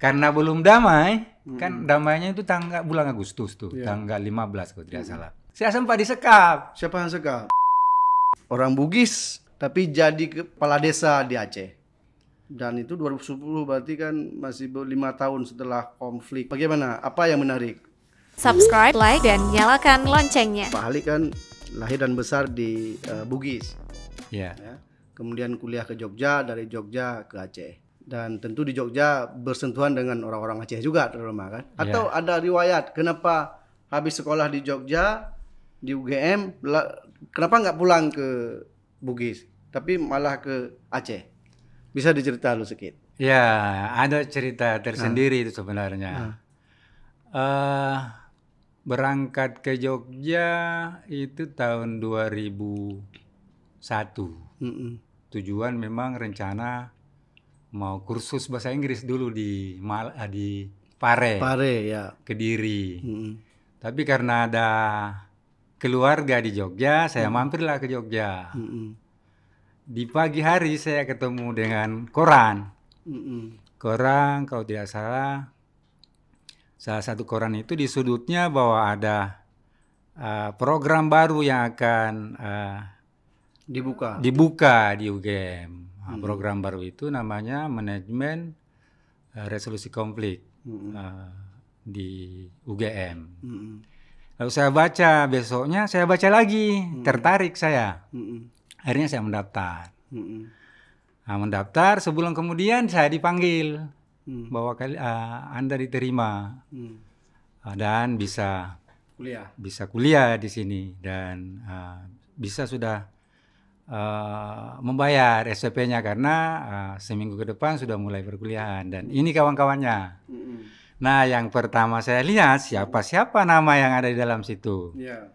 karena belum damai kan hmm. kan damainya itu tanggal bulan Agustus tuh yeah. tanggal 15 kalau tidak hmm. salah saya sempat disekap siapa yang sekap orang Bugis tapi jadi kepala desa di Aceh dan itu 2010 berarti kan masih lima tahun setelah konflik bagaimana apa yang menarik subscribe like dan nyalakan loncengnya Pak Ali kan lahir dan besar di uh, Bugis yeah. ya kemudian kuliah ke Jogja dari Jogja ke Aceh dan tentu di Jogja bersentuhan dengan orang-orang Aceh juga terutama kan iya. atau yeah. ada riwayat kenapa habis sekolah di Jogja di UGM kenapa nggak pulang ke Bugis tapi malah ke Aceh bisa dicerita lu sedikit ya ada cerita tersendiri nah. itu sebenarnya nah. uh, berangkat ke Jogja itu tahun 2001 mm -mm. tujuan memang rencana mau kursus bahasa Inggris dulu di Mal eh, di Pare. Pare ya. Kediri. Hmm. Tapi karena ada keluarga di Jogja, saya mampirlah ke Jogja. Hmm. Di pagi hari saya ketemu dengan koran. Hmm. Koran kalau tidak salah salah satu koran itu di sudutnya bahwa ada uh, program baru yang akan uh, dibuka dibuka di UGM Hmm. Program baru itu namanya manajemen eh, resolusi konflik hmm. uh, di UGM. Hmm. Lalu saya baca besoknya, saya baca lagi, hmm. tertarik saya. Hmm. Akhirnya saya mendaftar. Hmm. Nah, mendaftar sebulan kemudian saya dipanggil hmm. bahwa kali, uh, Anda diterima hmm. uh, dan bisa kuliah, bisa kuliah di sini dan uh, bisa sudah uh, membayar SPP-nya karena uh, seminggu ke depan sudah mulai perkuliahan dan ini kawan-kawannya. Mm -hmm. Nah, yang pertama saya lihat siapa-siapa nama yang ada di dalam situ. Yeah.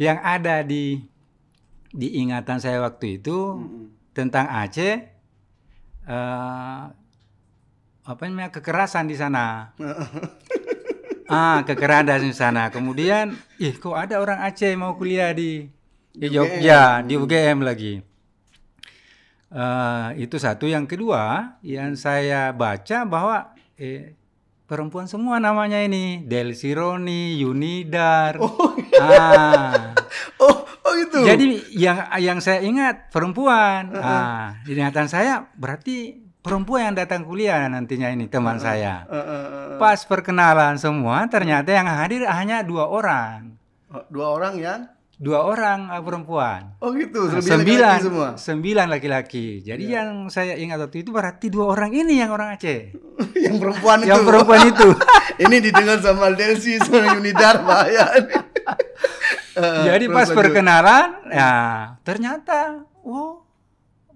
Yang ada di di ingatan saya waktu itu mm -hmm. tentang Aceh uh, apa namanya kekerasan di sana. ah, kekerasan di sana. Kemudian, ih kok ada orang Aceh mau kuliah di di Jogja UGM. di UGM lagi. Uh, itu satu. Yang kedua yang saya baca bahwa eh, perempuan semua namanya ini Del Sironi, Yunidar. Oh, iya. ah. oh, oh itu. Jadi yang yang saya ingat perempuan. Uh -huh. Ah, ingatan saya berarti perempuan yang datang kuliah nantinya ini teman uh, saya. uh, Pas perkenalan semua ternyata yang hadir hanya dua orang. Oh, dua orang yang? dua orang ah, perempuan. Oh gitu. Nah, sembilan. Laki -laki semua. Sembilan laki-laki. Jadi yeah. yang saya ingat waktu itu berarti dua orang ini yang orang Aceh. yang perempuan itu. Yang perempuan itu. ini didengar sama Delsi sama Yunidar bahaya. ya eh, Jadi pas perkenalan, ya ternyata, wow,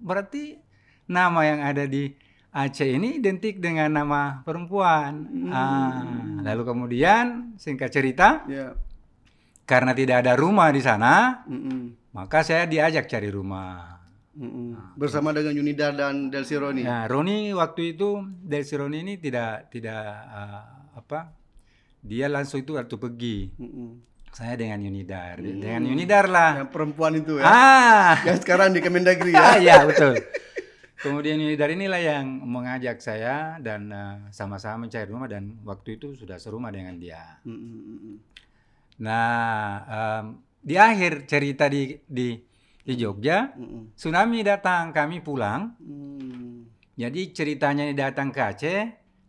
berarti nama yang ada di Aceh ini identik dengan nama perempuan. Hmm. Ah, lalu kemudian singkat cerita. Yeah karena tidak ada rumah di sana, mm -mm. maka saya diajak cari rumah. Mm -mm. Bersama dengan Yunida dan Delsi Roni. Nah, ya, Roni waktu itu Delsi Roni ini tidak tidak uh, apa? Dia langsung itu waktu pergi. Mm -mm. Saya dengan Yunidar, mm. dengan Yunidar lah. Yang perempuan itu ya. Ah. Yang sekarang di Kemendagri ya. Iya betul. Kemudian Yunidar inilah yang mengajak saya dan eh, sama-sama uh, mencari rumah dan waktu itu sudah serumah dengan dia. Mm Nah, um, di akhir cerita di di di Jogja, tsunami datang, kami pulang. Mm. Jadi ceritanya ini datang ke Aceh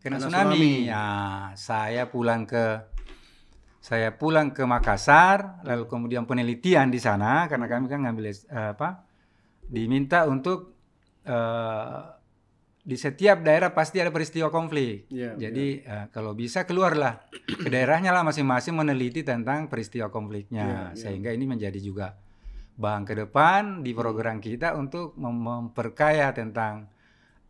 karena, tsunami. tsunami. Ya, saya pulang ke saya pulang ke Makassar, lalu kemudian penelitian di sana karena kami kan ngambil eh, apa? diminta untuk uh, di setiap daerah pasti ada peristiwa konflik. Yeah, Jadi yeah. Iya. Uh, kalau bisa keluarlah ke daerahnya lah masing-masing meneliti tentang peristiwa konfliknya yeah, iya. sehingga ini menjadi juga bahan ke depan di program kita untuk mem memperkaya tentang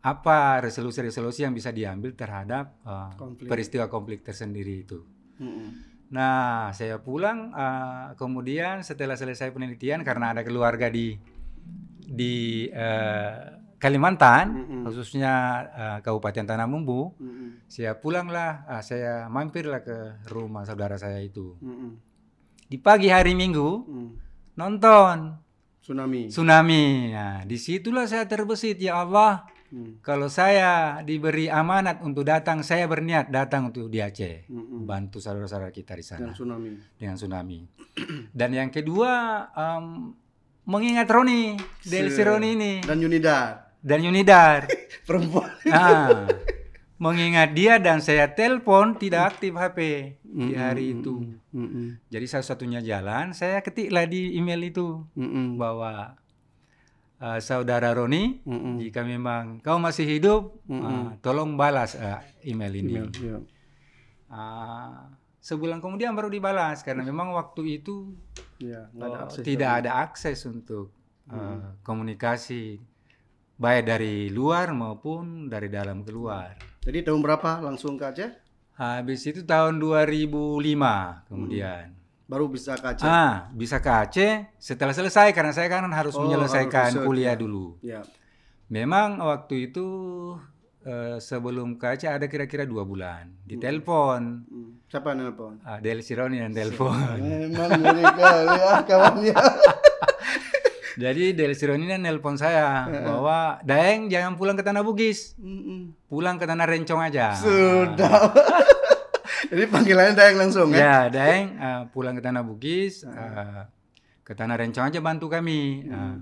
apa resolusi-resolusi yang bisa diambil terhadap uh, konflik. peristiwa konflik tersendiri itu. Mm -mm. Nah, saya pulang uh, kemudian setelah selesai penelitian karena ada keluarga di di uh, Kalimantan, mm -hmm. khususnya uh, Kabupaten Tanah Mumbu, mm -hmm. saya pulanglah, uh, saya mampirlah ke rumah saudara saya itu. Mm -hmm. Di pagi hari Minggu, mm. nonton tsunami. Tsunami. Nah, ya, disitulah saya terbesit ya Allah. Mm. Kalau saya diberi amanat untuk datang, saya berniat datang untuk di Aceh, mm bantu saudara-saudara kita di sana. Dengan tsunami. Dengan tsunami. Dan yang kedua, um, mengingat Roni, Del Sironi ini. Dan Yunidar dan Yunidar. Perempuan. Nah, mengingat dia dan saya telepon tidak aktif HP mm-hmm. di hari itu. Mm-hmm. Jadi satu-satunya jalan saya ketiklah di email itu mm-hmm. bahwa uh, saudara Roni, mm-hmm. jika memang kau masih hidup, mm-hmm. uh, tolong balas uh, email ini. Email, uh, sebulan kemudian baru dibalas karena memang waktu itu ya, ada eh, tidak ada akses untuk hmm. komunikasi baik dari luar maupun dari dalam keluar. Jadi tahun berapa langsung kaca? Habis itu tahun 2005 kemudian. Hmm baru bisa ke Aceh. Ah, bisa ke Aceh setelah selesai karena saya kan harus oh, menyelesaikan harus kuliah ya. dulu. Ya. Memang waktu itu eh, sebelum ke Aceh ada kira-kira dua bulan di hmm. telepon. Hmm. Siapa yang telepon? Ah, Del Sironi yang telepon. Memang mereka ya kawannya. Jadi Deli Sironi ini nelpon saya bahwa Daeng jangan pulang ke tanah Bugis. Pulang ke tanah Rencong aja. Sudah. Jadi panggilannya Daeng langsung ya? Ya, Daeng uh, pulang ke tanah Bugis, uh, ke tanah Rencong aja bantu kami. Uh,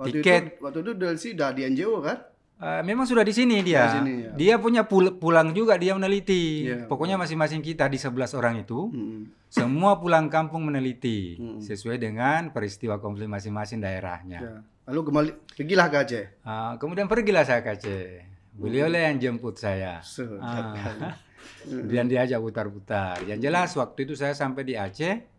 waktu tiket. Itu, waktu itu Delsi udah di NGO kan? Uh, memang sudah di sini dia. Di sini, ya. Dia punya pul pulang juga dia meneliti. Yeah, Pokoknya masing-masing kita di sebelas orang itu mm. semua pulang kampung meneliti mm. sesuai dengan peristiwa konflik masing-masing daerahnya. Yeah. Lalu kembali pergilah ke Aceh. Uh, kemudian pergilah saya ke Aceh. Beliau -hmm. yang jemput saya. So, uh, ah. diajak putar-putar. Yang jelas waktu itu saya sampai di Aceh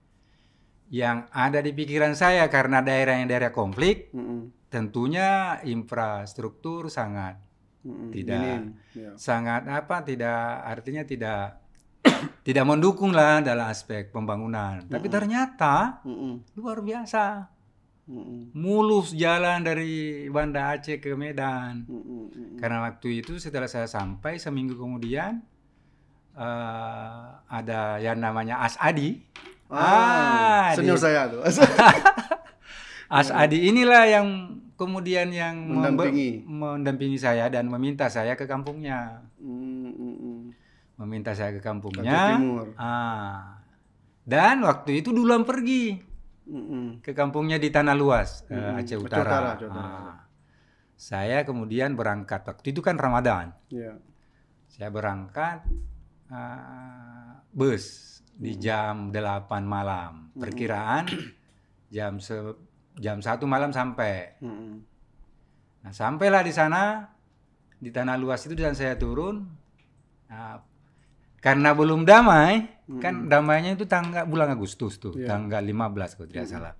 yang ada di pikiran saya karena daerah yang daerah konflik, mm -hmm. tentunya infrastruktur sangat mm -hmm. tidak Minim. Yeah. sangat apa tidak artinya tidak tidak mendukung lah dalam aspek pembangunan. Mm -hmm. Tapi ternyata mm -hmm. luar biasa. mm -hmm. mulus jalan dari Banda Aceh ke Medan. mm -hmm. Karena waktu itu setelah saya sampai seminggu kemudian uh, ada yang namanya As Adi. Ah, senior Adi. saya tuh. As Adi inilah yang kemudian yang mendampingi mendampingi saya dan meminta saya ke kampungnya. Meminta saya ke kampungnya. timur. Ah. Dan waktu itu duluan pergi ke kampungnya di Tanah Luas, mm Aceh Utara. Utara, Utara. Ah. Saya kemudian berangkat. Waktu itu kan Ramadan. Yeah. Saya berangkat uh, bus di jam 8 malam. Perkiraan jam se jam 1 malam sampai. Nah, sampailah di sana di tanah luas itu dan saya turun. Nah, karena belum damai, kan damainya itu tanggal bulan Agustus tuh, yeah. tanggal 15 kalau tidak salah.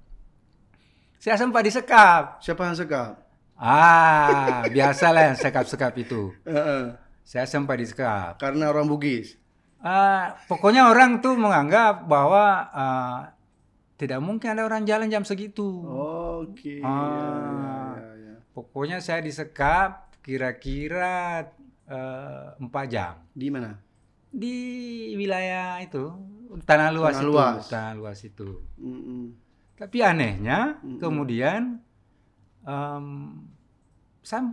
Saya sempat disekap. Siapa yang sekap? Ah, biasalah yang sekap-sekap itu. Uh-uh. Saya sempat disekap. Karena orang Bugis. Uh, pokoknya orang tuh menganggap bahwa uh, tidak mungkin ada orang jalan jam segitu. Oh, oke. Okay. Uh, ya, ya, ya. Iya. Pokoknya saya disekap kira-kira eh, empat -kira, uh, jam. Di mana? Di wilayah itu tanah luas tanah itu. Luas. Tanah luas itu. Mm -mm. Tapi anehnya mm -mm. kemudian um,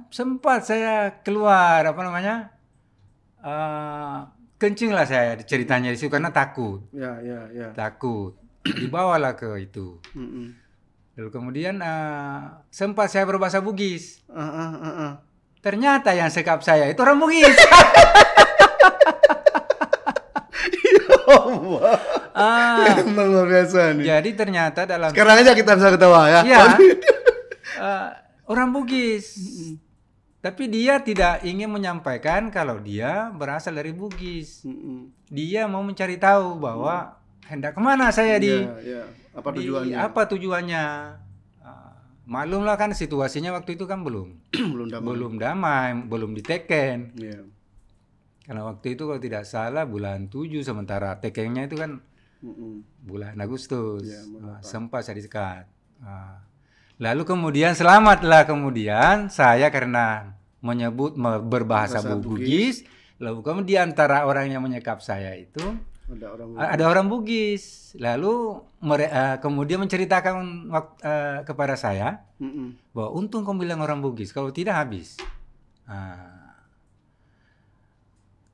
sempat saya keluar apa namanya? Uh, kencing lah saya ceritanya di situ karena takut. Ya, ya, ya. Takut. Dibawalah ke itu. Mm -mm. Lalu kemudian uh, sempat saya berbahasa Bugis. Uh, uh, uh, uh. Ternyata yang sekap saya itu orang Bugis. Ya ah. luar biasa nih. Jadi ternyata dalam Sekarang aja kita bisa ketawa ya. Iya. uh, orang Bugis. Tapi dia tidak ingin menyampaikan kalau dia berasal dari Bugis. Mm-mm. Dia mau mencari tahu bahwa mm. hendak kemana saya di, yeah, yeah. apa tujuannya? Di, apa ah, tujuannya? Malumlah kan situasinya waktu itu kan belum belum damai, belum, damai, belum diteken. Yeah. Karena waktu itu kalau tidak salah bulan 7 sementara tekennya itu kan Mm-mm. bulan Agustus yeah, iya, sempat saya disekat. Nah, Lalu kemudian selamatlah kemudian saya karena menyebut berbahasa Bugis, Bugis. Lalu kemudian antara orang yang menyekap saya itu ada orang Bugis. Ada orang Bugis. Lalu mere, uh, kemudian menceritakan uh, kepada saya mm -mm. bahwa untung kau bilang orang Bugis, kalau tidak habis. Uh,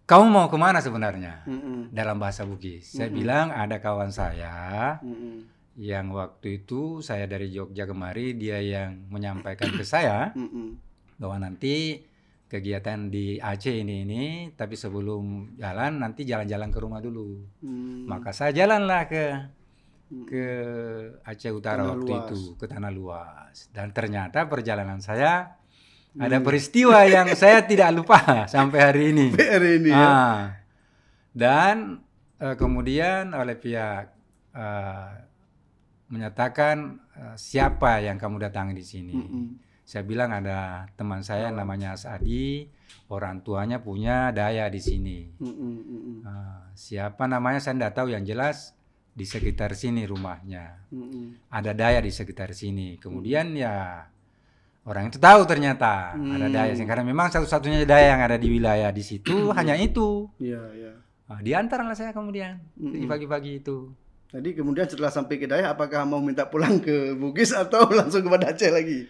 kamu mau kemana sebenarnya mm -mm. dalam bahasa Bugis? Mm -mm. Saya bilang ada kawan saya mm -mm yang waktu itu saya dari Jogja kemari dia yang menyampaikan ke saya bahwa nanti kegiatan di Aceh ini ini tapi sebelum jalan nanti jalan-jalan ke rumah dulu hmm. maka saya jalanlah ke hmm. ke Aceh Utara tanah waktu luas. itu ke tanah luas dan ternyata perjalanan saya hmm. ada peristiwa yang saya tidak lupa sampai hari ini sampai hari ini ya. ah. ya dan uh, kemudian oleh pihak uh, menyatakan eh, siapa yang kamu datangi di sini. Mm -hmm. Saya bilang ada teman saya yang namanya Asadi, orang tuanya punya daya di sini. Mm -hmm. uh, siapa namanya saya tidak tahu yang jelas di sekitar sini rumahnya. Mm -hmm. Ada daya di sekitar sini. Kemudian ya orang itu tahu ternyata mm. ada daya. Mm. Karena memang satu-satunya daya yang ada di wilayah di situ hanya itu. Yeah, yeah. Nah, saya kemudian pagi-pagi itu Tadi kemudian setelah sampai ke Dayak, apakah mau minta pulang ke Bugis atau langsung ke Aceh lagi?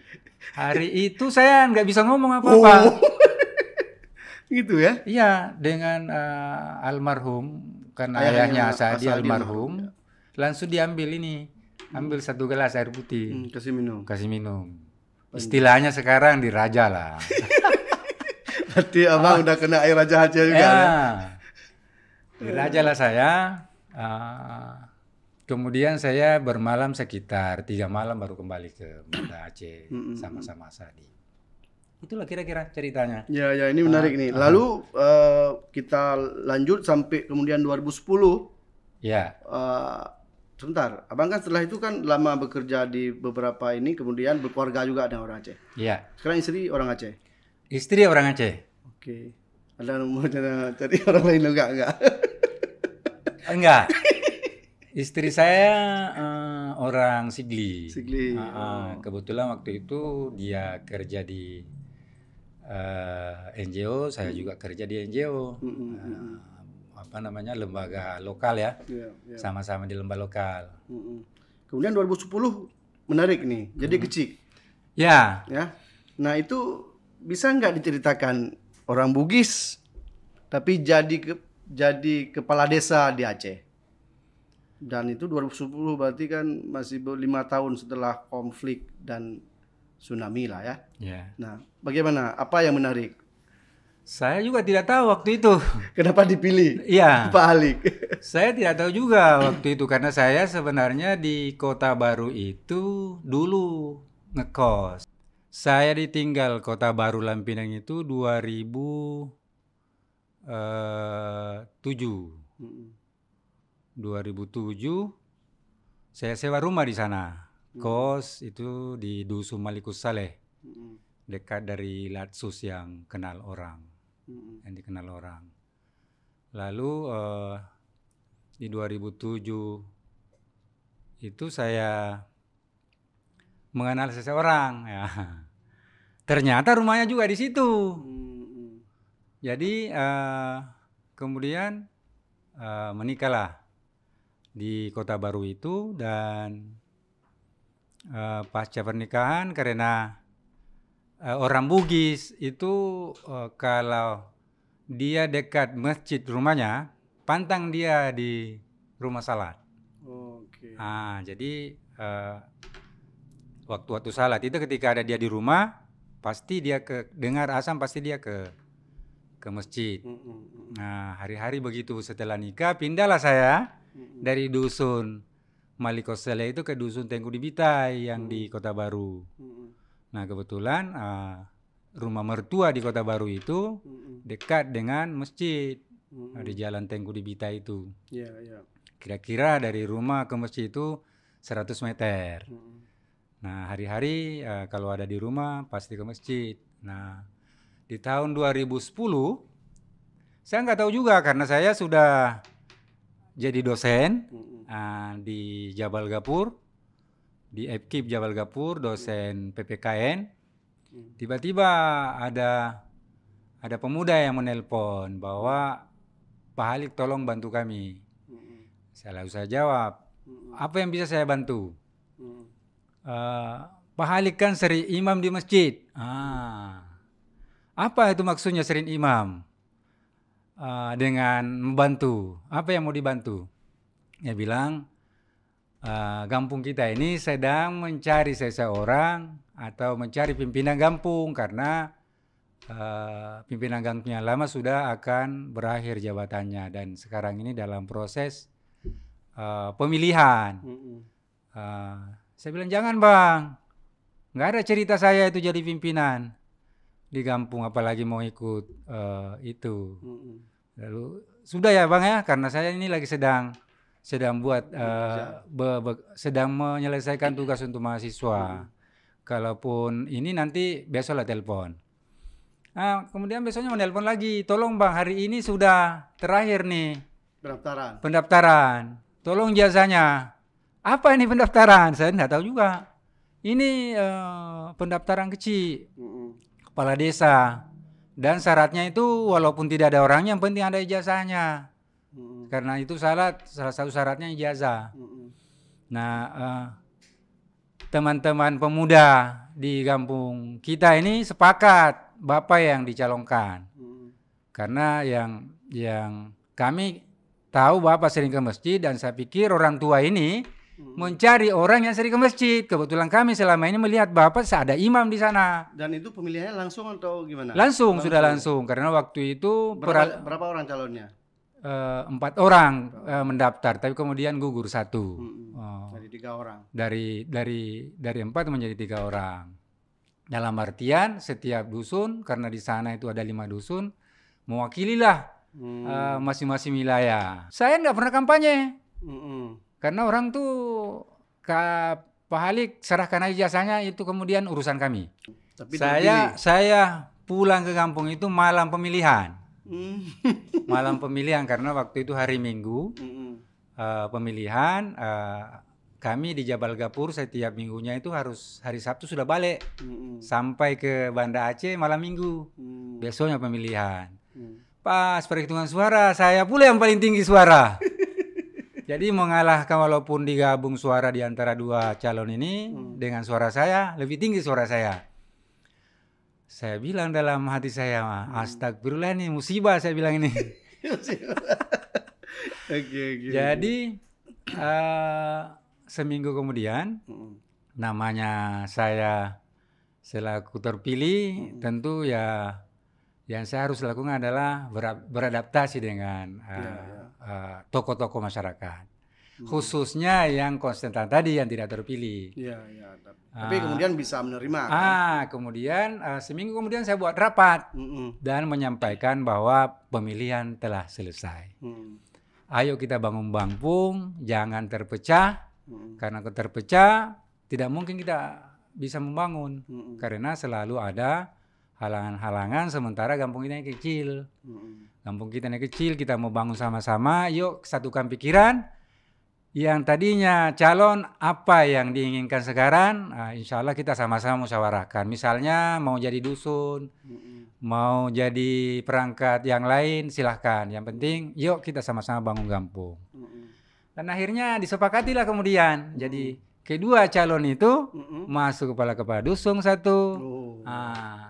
Hari itu saya nggak bisa ngomong apa-apa. Oh. gitu ya? Iya, dengan uh, almarhum karena ayahnya, ayahnya Asadi, almarhum, ya. langsung diambil ini, ambil hmm. satu gelas air putih. Hmm, kasih minum. Kasih minum. Istilahnya sekarang diraja lah. Berarti abang ah. udah kena air raja Aceh juga iya. ya? ya? Diraja lah saya. Uh, Kemudian saya bermalam sekitar tiga malam baru kembali ke Banda Aceh sama-sama Sadi. Itulah kira-kira ceritanya. Ya, ya ini menarik uh, nih. Ah. Lalu uh, kita lanjut sampai kemudian 2010. Ya. Uh, sebentar, abang kan setelah itu kan lama bekerja di beberapa ini, kemudian berkeluarga juga ada orang Aceh. Iya. Sekarang istri orang Aceh. Istri orang Aceh. Oke. Ada nomornya cari orang lain enggak enggak? Enggak. Istri saya uh, orang Sigli. Sigli. Uh, uh, kebetulan waktu itu dia kerja di uh, eh, NGO, saya hmm. juga kerja di NGO. Hmm, hmm, eh, hmm, apa namanya lembaga lokal ya. Iya, iya. Sama-sama yeah, yeah. di lembaga lokal. Hmm, hmm. Kemudian 2010 menarik nih, jadi hmm. kecil. Ya. Ya. Nah, itu bisa nggak diceritakan orang Bugis tapi jadi ke, jadi kepala desa di Aceh? dan itu 2010 berarti kan masih lima tahun setelah konflik dan tsunami lah ya. Yeah. Nah, bagaimana? Apa yang menarik? Saya juga tidak tahu waktu itu. Kenapa dipilih? Iya. Pak Alik. saya tidak tahu juga waktu itu karena saya sebenarnya di Kota Baru itu dulu ngekos. Saya ditinggal Kota Baru Lampinang itu 2007. Mm -hmm. 2007 saya sewa rumah di sana. Hmm. Kos itu di Dusun Malikus Saleh. Hmm. Dekat dari Latsus yang kenal orang. Hmm. Yang dikenal orang. Lalu uh, di 2007 itu saya mengenal seseorang ya. Ternyata rumahnya juga di situ. Hmm. hmm. Jadi uh, kemudian uh, menikahlah di kota baru itu dan uh, eh, pasca pernikahan karena uh, orang Bugis itu uh, kalau dia dekat masjid rumahnya pantang dia di rumah salat. Oke. Okay. Ah jadi waktu-waktu salat itu ketika ada dia di rumah pasti dia ke dengar asam pasti dia ke ke masjid. Nah hari-hari begitu setelah nikah pindahlah saya dari dusun Malikosele itu ke dusun Tengku Dibitai yang hmm. di Kota Baru. Hmm. Nah kebetulan uh, rumah mertua di Kota Baru itu hmm. dekat dengan masjid hmm. di Jalan Tengku Dibitai itu. Yeah, yeah. Kira-kira dari rumah ke masjid itu 100 meter. Hmm. Nah hari-hari uh, kalau ada di rumah pasti ke masjid. Nah di tahun 2010 saya nggak tahu juga karena saya sudah jadi dosen mm-hmm. uh, di Jabal Gapur, di Epkip Jabal Gapur, dosen mm-hmm. PPKN. Mm. Tiba-tiba ada ada pemuda yang menelpon bahwa Pak Halik tolong bantu kami. Mm-hmm. Saya lalu saya jawab, mm-hmm. apa yang bisa saya bantu? Mm-hmm. Uh, Pak Halik kan sering imam di masjid. Ah, apa itu maksudnya sering imam? uh, dengan membantu. Apa yang mau dibantu? Dia bilang, uh, gampung kita ini sedang mencari seseorang atau mencari pimpinan gampung karena uh, pimpinan kampungnya lama sudah akan berakhir jabatannya dan sekarang ini dalam proses uh, pemilihan. Uh, saya bilang jangan bang, nggak ada cerita saya itu jadi pimpinan di kampung apalagi mau ikut uh, itu mm-hmm. lalu sudah ya bang ya karena saya ini lagi sedang sedang buat uh, be, be, sedang menyelesaikan tugas untuk mahasiswa mm-hmm. kalaupun ini nanti besok lah telepon nah, kemudian besoknya menelpon lagi tolong bang hari ini sudah terakhir nih pendaftaran pendaftaran tolong jasanya apa ini pendaftaran saya tidak tahu juga ini uh, pendaftaran kecil mm-hmm kepala desa. Dan syaratnya itu walaupun tidak ada orangnya yang penting ada ijazahnya. Mm-hmm. Karena itu syarat salah satu syaratnya ijazah. Mm-hmm. Nah, uh, teman-teman pemuda di kampung kita ini sepakat bapak yang dicalonkan hmm. karena yang yang kami tahu bapak sering ke masjid dan saya pikir orang tua ini Hmm. mencari orang yang sering ke masjid. Kebetulan kami selama ini melihat Bapak ada imam di sana. Dan itu pemilihannya langsung atau gimana? Langsung, langsung. sudah langsung karena waktu itu berapa, berapa orang calonnya? Eh, empat orang uh, mendaftar, tapi kemudian gugur satu. Hmm, hmm. oh. Dari tiga orang. Dari dari dari empat menjadi tiga orang. Dalam artian setiap dusun, karena di sana itu ada lima dusun, mewakililah hmm. Eh, masing-masing hmm. uh, wilayah. Saya tidak pernah kampanye. Hmm. Karena orang tuh ke Pak Halik serahkan aja jasanya itu kemudian urusan kami. Tapi saya saya pulang ke kampung itu malam pemilihan. Mm. malam pemilihan karena waktu itu hari Minggu. Uh, pemilihan uh, kami di Jabal Gapur setiap minggunya itu harus hari Sabtu sudah balik mm sampai ke Banda Aceh malam Minggu. Mm. Besoknya pemilihan. Mm. Pas perhitungan suara saya pula yang paling tinggi suara. Jadi mengalahkan walaupun digabung suara di antara dua calon ini hmm. dengan suara saya lebih tinggi suara saya. Saya bilang dalam hati saya, ah, hmm. astagfirullah ini musibah saya bilang ini. okay, okay. Jadi uh, seminggu kemudian hmm. namanya saya selaku terpilih hmm. tentu ya yang saya harus lakukan adalah beradaptasi dengan uh, eh, yeah, yeah toko eh, tokoh masyarakat hmm. khususnya yang konsentrasi tadi yang tidak terpilih. Iya, iya. Tapi ah. kemudian bisa menerima. Kan? Ah, kemudian uh, seminggu kemudian saya buat rapat mm dan menyampaikan bahwa pemilihan telah selesai. Mm. Ayo kita bangun Bangpung, jangan terpecah mm. karena terpecah tidak mungkin kita bisa membangun mm karena selalu ada halangan-halangan sementara kampung kita yang kecil. Kampung kita yang kecil, kita mau bangun sama-sama, yuk satukan pikiran. Yang tadinya calon apa yang diinginkan sekarang, nah, insya Allah kita sama-sama musyawarahkan. Misalnya mau jadi dusun, mau jadi perangkat yang lain, silahkan. Yang penting, yuk kita sama-sama bangun kampung. Dan akhirnya disepakatilah kemudian. Jadi kedua calon itu masuk kepala kepala dusun satu. Oh. Nah,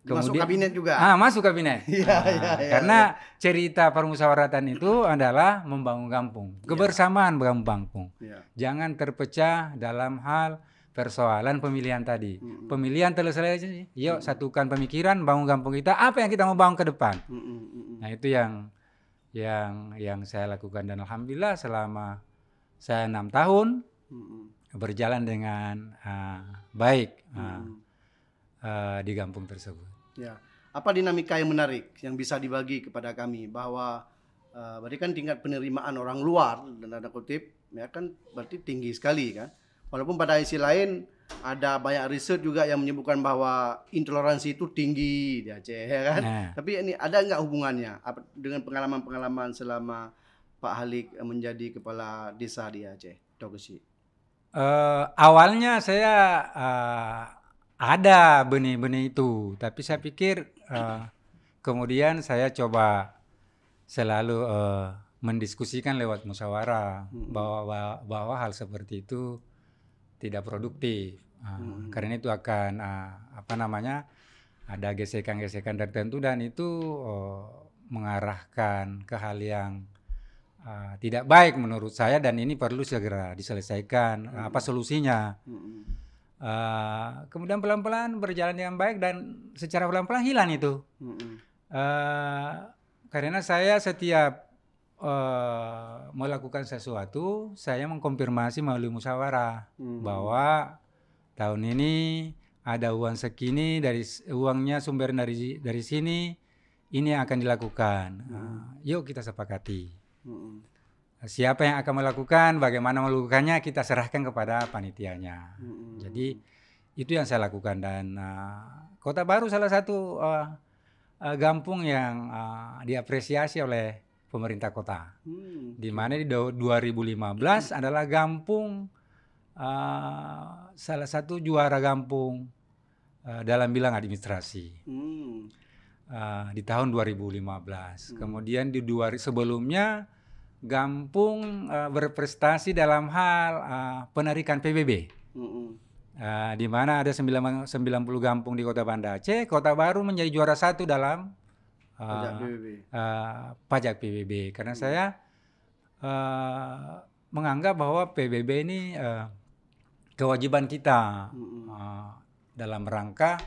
Kemudian, masuk kabinet juga. Ah, masuk kabinet. Iya, ah, iya, iya. Karena ya. cerita permusyawaratan itu adalah membangun kampung, iya. kebersamaan ya. membangun kampung. Ya. Jangan terpecah dalam hal persoalan pemilihan tadi. Mm -mm. Pemilihan terselesai, yuk mm -mm. satukan pemikiran, bangun kampung kita. Apa yang kita mau bangun ke depan? Mm -mm. nah itu yang yang yang saya lakukan dan alhamdulillah selama saya enam tahun mm -mm. berjalan dengan uh, baik Uh, di kampung tersebut. Ya, apa dinamika yang menarik yang bisa dibagi kepada kami bahwa uh, berarti kan tingkat penerimaan orang luar dan ada kutip ya kan berarti tinggi sekali kan. Walaupun pada isi lain ada banyak riset juga yang menyebutkan bahwa intoleransi itu tinggi di Aceh ya kan. Nah. Tapi ini ada nggak hubungannya dengan pengalaman-pengalaman selama Pak Halik menjadi kepala desa di Aceh, Tokusi? Uh, eh, awalnya saya uh, ada benih-benih itu tapi saya pikir uh, kemudian saya coba selalu uh, mendiskusikan lewat musyawarah hmm. bahwa bahwa hal seperti itu tidak produktif uh, hmm. karena itu akan uh, apa namanya ada gesekan-gesekan tertentu dan itu uh, mengarahkan ke hal yang uh, tidak baik menurut saya dan ini perlu segera diselesaikan hmm. apa solusinya hmm. Uh, kemudian pelan-pelan berjalan dengan baik dan secara pelan-pelan hilang itu. uh, karena saya setiap uh, eh, melakukan sesuatu, saya mengkonfirmasi melalui musyawarah -hmm. bahwa tahun ini ada uang segini dari uangnya sumber dari dari sini, ini akan dilakukan. uh, yuk kita sepakati. -hmm siapa yang akan melakukan, bagaimana melakukannya kita serahkan kepada panitianya. Hmm. Jadi itu yang saya lakukan dan uh, Kota Baru salah satu uh, uh, gampung yang uh, diapresiasi oleh pemerintah kota. Hmm. Di mana di 2015 hmm. adalah gampung uh, salah satu juara gampung uh, dalam bilang administrasi. Hmm. Uh, di tahun 2015. Hmm. Kemudian di dua sebelumnya Gampung uh, berprestasi dalam hal uh, penarikan PBB. Mm -hmm. uh, eh, di mana ada 90 gampung di Kota Banda Aceh, Kota Baru menjadi juara satu dalam uh, pajak PBB. Uh, pajak PBB. Karena mm. saya uh, menganggap bahwa PBB ini uh, kewajiban kita mm -hmm. uh, dalam rangka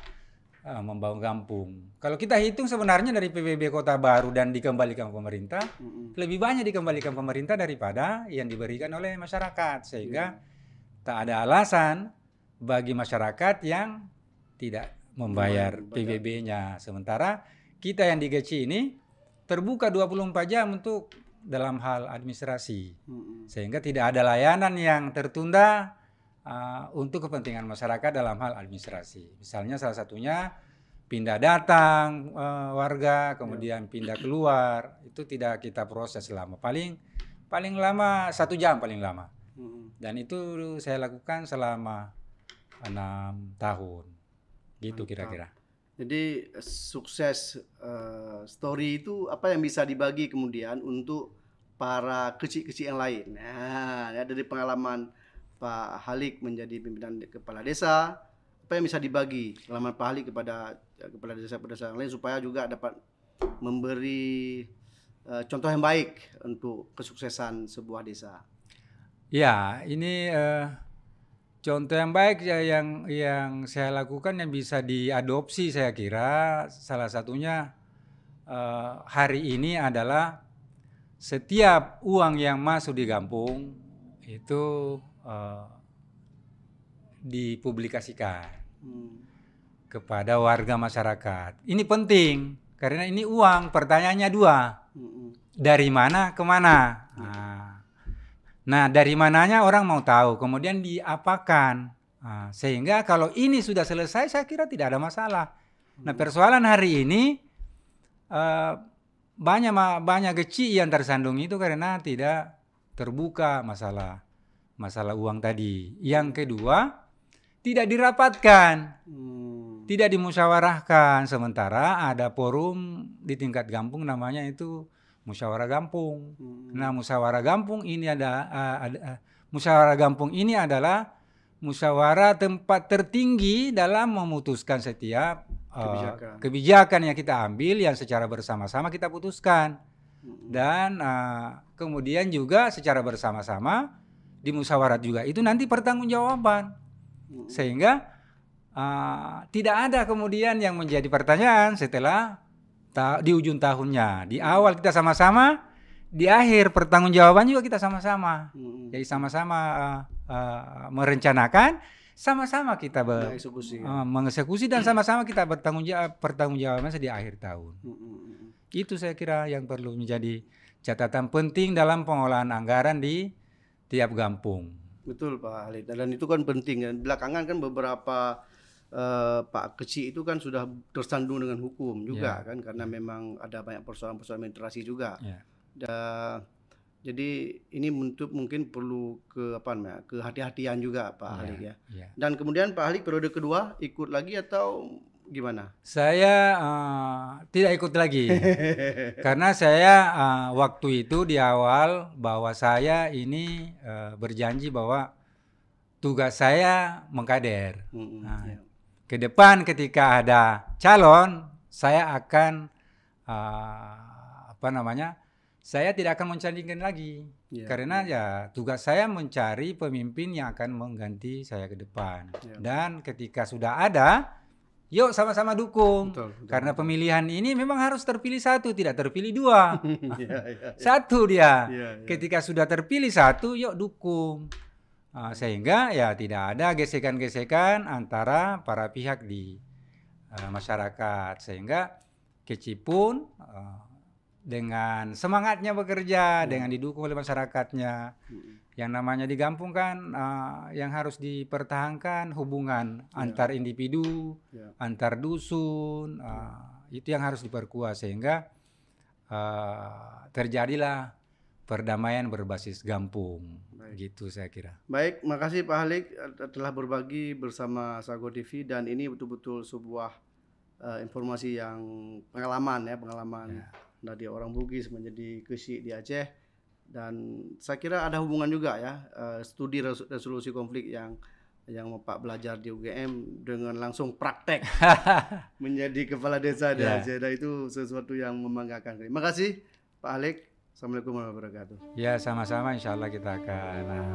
Ah, membangun kampung. Kalau kita hitung sebenarnya dari PBB Kota Baru dan dikembalikan pemerintah, mm-hmm. lebih banyak dikembalikan pemerintah daripada yang diberikan oleh masyarakat sehingga yeah. tak ada alasan bagi masyarakat yang tidak membayar PBB-nya. Sementara kita yang digaji ini terbuka 24 jam untuk dalam hal administrasi. Mm-hmm. Sehingga tidak ada layanan yang tertunda uh, untuk kepentingan masyarakat dalam hal administrasi. Misalnya salah satunya pindah datang uh, warga, kemudian ya. pindah keluar, itu tidak kita proses selama Paling paling lama satu jam paling lama. Hmm. Dan itu saya lakukan selama enam tahun, gitu kira-kira. Jadi sukses uh, story itu apa yang bisa dibagi kemudian untuk para kecil-kecil yang lain. Nah, dari pengalaman Pak Halik menjadi pimpinan kepala desa apa yang bisa dibagi pengalaman Pak Halik kepada ya, kepala desa desa yang lain supaya juga dapat memberi uh, contoh yang baik untuk kesuksesan sebuah desa. Ya, ini uh, contoh yang baik ya yang yang saya lakukan yang bisa diadopsi saya kira salah satunya uh, hari ini adalah setiap uang yang masuk di kampung itu Eh, dipublikasikan hmm. kepada warga masyarakat. Ini penting karena ini uang. Pertanyaannya dua, hmm. dari mana ke mana? Hmm. Nah, nah, dari mananya orang mau tahu. Kemudian diapakan? Nah, sehingga kalau ini sudah selesai, saya kira tidak ada masalah. Nah, hmm. Nah, persoalan hari ini uh, banyak banyak kecil yang tersandung itu karena tidak terbuka masalah masalah uang tadi. Yang kedua, tidak dirapatkan. Hmm. Tidak dimusyawarahkan. Sementara ada forum di tingkat kampung namanya itu musyawarah kampung. Hmm. Nah, musyawarah kampung ini ada, uh, ada uh, musyawarah kampung ini adalah musyawarah tempat tertinggi dalam memutuskan setiap e, kebijakan. Uh, kebijakan yang kita ambil yang secara bersama-sama kita putuskan. Hmm. Dan uh, kemudian juga secara bersama-sama di musyawarat juga itu nanti pertanggungjawaban sehingga uh, tidak ada kemudian yang menjadi pertanyaan setelah ta- di ujung tahunnya di awal kita sama-sama di akhir pertanggungjawaban juga kita sama-sama jadi sama-sama uh, uh, merencanakan sama-sama kita ber, eksekusi, uh, ya. mengeksekusi dan sama-sama kita bertanggung jawab pertanggung di akhir tahun itu saya kira yang perlu menjadi catatan penting dalam pengolahan anggaran di tiap kampung. Betul Pak Halid. Dan itu kan penting kan. Belakangan kan beberapa eh, Pak Keci itu kan sudah tersandung dengan hukum juga yeah. kan karena ya. memang ada banyak persoalan-persoalan administrasi juga. Yeah. Da, jadi ini untuk mungkin perlu ke apa namanya kehati-hatian juga Pak yeah. Halik ya. Yeah. Ya. Dan kemudian Pak Halik periode kedua ikut lagi atau gimana? Saya uh, tidak ikut lagi karena saya uh, waktu itu di awal bahwa saya ini uh, berjanji bahwa tugas saya mengkader. Mm -hmm. nah, iya. Ke depan ketika ada calon, saya akan uh, apa namanya? Saya tidak akan mencandingkan lagi yeah. karena iya. ya tugas saya mencari pemimpin yang akan mengganti saya ke depan. Iya. Dan ketika sudah ada yuk sama-sama dukung. Betul, betul. Karena pemilihan ini memang harus terpilih satu, tidak terpilih dua. Iya, iya, iya. satu dia. Yeah, yeah. Ketika sudah terpilih satu, yuk dukung. Uh, sehingga ya tidak ada gesekan-gesekan antara para pihak di uh, masyarakat. Sehingga Kecipun uh, eh, dengan semangatnya bekerja, hmm. dengan didukung oleh masyarakatnya. Hmm yang namanya di kampung kan uh, eh, yang harus dipertahankan hubungan yeah. antar individu, yeah. antar dusun, uh, eh, yeah. itu yang harus diperkuat sehingga uh, terjadilah perdamaian berbasis gampung. Gitu saya kira. Baik, makasih Pak Halik telah berbagi bersama Sago TV dan ini betul-betul sebuah uh, informasi yang pengalaman ya, pengalaman ya. dari orang Bugis menjadi Kesi di Aceh. Dan saya kira ada hubungan juga ya uh, studi resolusi konflik yang yang Pak belajar di UGM dengan langsung praktek menjadi kepala desa yeah. Ya. itu sesuatu yang membanggakan. Terima kasih Pak Alek. Assalamualaikum warahmatullahi wabarakatuh. Ya sama-sama Insya Allah kita akan eh,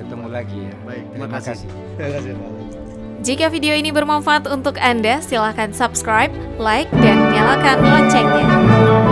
ketemu lagi ya. Baik, terima, terima kasih. kasih. Terima kasih Pak Jika video ini bermanfaat untuk Anda, silahkan subscribe, like, dan nyalakan loncengnya.